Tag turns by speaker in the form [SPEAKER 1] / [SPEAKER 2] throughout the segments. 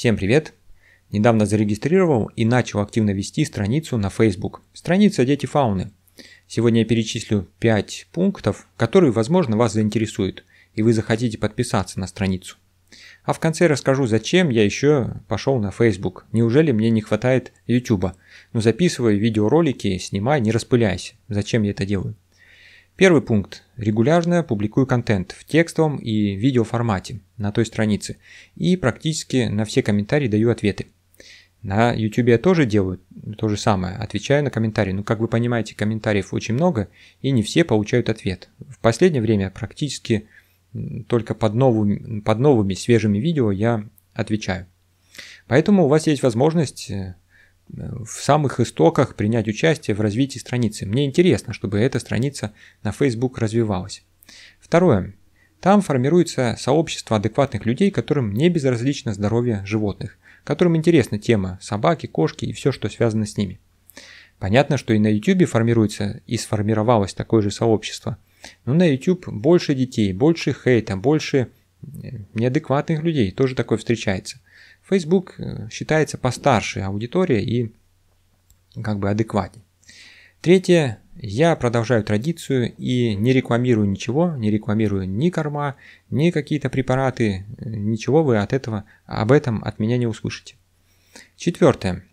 [SPEAKER 1] Всем привет! Недавно зарегистрировал и начал активно вести страницу на Facebook. Страница «Дети фауны». Сегодня я перечислю 5 пунктов, которые, возможно, вас заинтересуют, и вы захотите подписаться на страницу. А в конце расскажу, зачем я еще пошел на Facebook. Неужели мне не хватает YouTube? Но ну, записываю видеоролики, снимай, не распыляйся. Зачем я это делаю? Первый пункт. Регулярно публикую контент в текстовом и видео формате на той странице и практически на все комментарии даю ответы. На YouTube я тоже делаю то же самое, отвечаю на комментарии. Но, ну, как вы понимаете, комментариев очень много, и не все получают ответ. В последнее время практически только под новыми, под новыми свежими видео я отвечаю. Поэтому у вас есть возможность э, в самых истоках принять участие в развитии страницы. Мне интересно, чтобы эта страница на Facebook развивалась. Второе. Там формируется сообщество адекватных людей, которым не безразлично здоровье животных, которым интересна тема собаки, кошки и все, что связано с ними. Понятно, что и на YouTube формируется и сформировалось такое же сообщество. Но на YouTube больше детей, больше хейта, больше неадекватных людей, тоже такое встречается. Facebook э, считается постарше аудитория и как бы адекватнее. Третье, я продолжаю традицию и не рекламирую ничего, не рекламирую ни корма, ни какие-то препараты, э, ничего вы от этого, об этом от меня не услышите. Четвертое.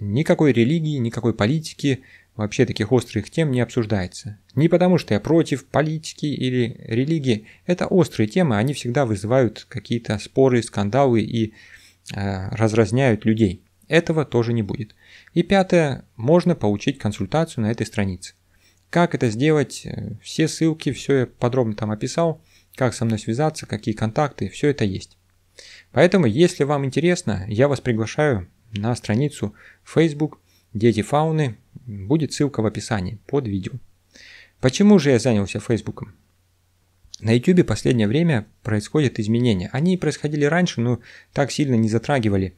[SPEAKER 1] Никакой религии, никакой политики, Вообще таких острых тем не обсуждается. Не потому, что я против политики или религии. Это острые темы, они всегда вызывают какие-то споры, скандалы и э, разразняют людей. Этого тоже не будет. И пятое, можно получить консультацию на этой странице. Как это сделать, э, все ссылки, все я подробно там описал, как со мной связаться, какие контакты, все это есть. Поэтому, если вам интересно, я вас приглашаю на страницу Facebook «Дети фауны» Будет ссылка в описании под видео. Почему же я занялся Фейсбуком? На YouTube последнее время происходят изменения. Они происходили раньше, но так сильно не затрагивали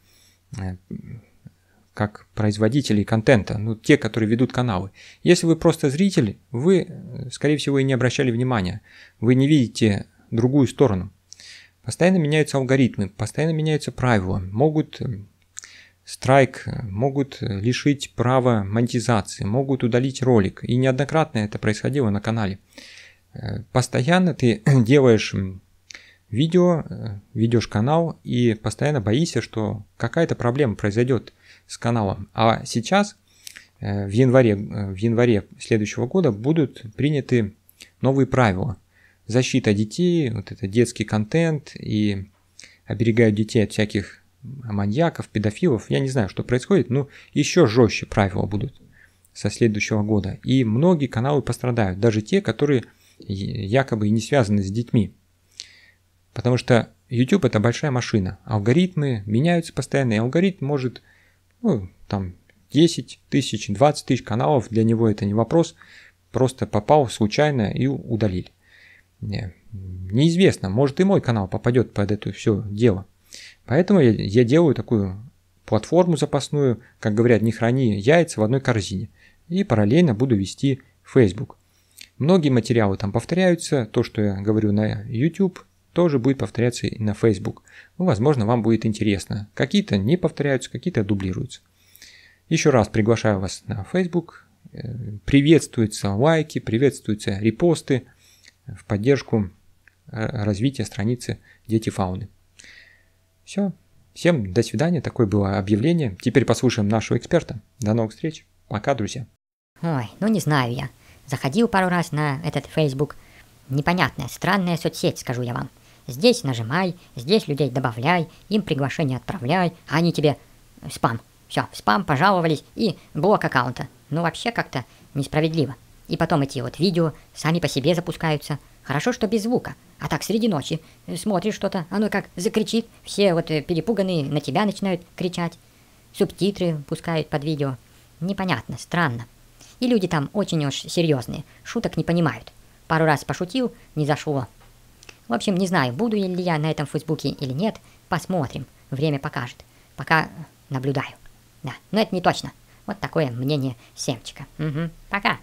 [SPEAKER 1] э, как производителей контента, ну, те, которые ведут каналы. Если вы просто зритель, вы, э, скорее всего, и не обращали внимания. Вы не видите другую сторону. Постоянно меняются алгоритмы, постоянно меняются правила. Могут э, страйк, могут лишить права монетизации, могут удалить ролик. И неоднократно это происходило на канале. Э, постоянно ты делаешь видео, э, ведешь канал и постоянно боишься, что какая-то проблема произойдет с каналом. А сейчас, э, в январе, в январе следующего года, будут приняты новые правила. Защита детей, вот это детский контент и оберегают детей от всяких маньяков, педофилов, я не знаю, что происходит, но еще жестче правила будут со следующего года. И многие каналы пострадают, даже те, которые якобы и не связаны с детьми. Потому что YouTube это большая машина. Алгоритмы меняются постоянно, и алгоритм может, ну, там, 10 тысяч, 20 тысяч каналов, для него это не вопрос, просто попал случайно и удалили. неизвестно, может и мой канал попадет под это все дело. Поэтому я, я делаю такую платформу запасную, как говорят, не храни яйца в одной корзине. И параллельно буду вести Facebook. Многие материалы там повторяются, то, что я говорю на YouTube, тоже будет повторяться и на Facebook. Ну, возможно, вам будет интересно. Какие-то не повторяются, какие-то дублируются. Еще раз приглашаю вас на Facebook. Э, приветствуются лайки, приветствуются репосты в поддержку э, развития страницы Дети Фауны. Все. Всем до свидания. Такое было объявление. Теперь послушаем нашего эксперта. До новых встреч. Пока, друзья.
[SPEAKER 2] Ой, ну не знаю я. Заходил пару раз на этот Facebook. Непонятная, странная соцсеть, скажу я вам. Здесь нажимай, здесь людей добавляй, им приглашение отправляй, а они тебе спам. Все, спам, пожаловались и блок аккаунта. Ну вообще как-то несправедливо. И потом эти вот видео сами по себе запускаются – Хорошо, что без звука. А так среди ночи смотришь что-то, оно а ну как закричит, все вот э, перепуганные на тебя начинают кричать. Субтитры пускают под видео. Непонятно, странно. И люди там очень уж серьезные, шуток не понимают. Пару раз пошутил, не зашло. В общем, не знаю, буду ли я на этом фейсбуке или нет, посмотрим, время покажет. Пока наблюдаю. Да, но это не точно. Вот такое мнение Семчика. Угу, пока.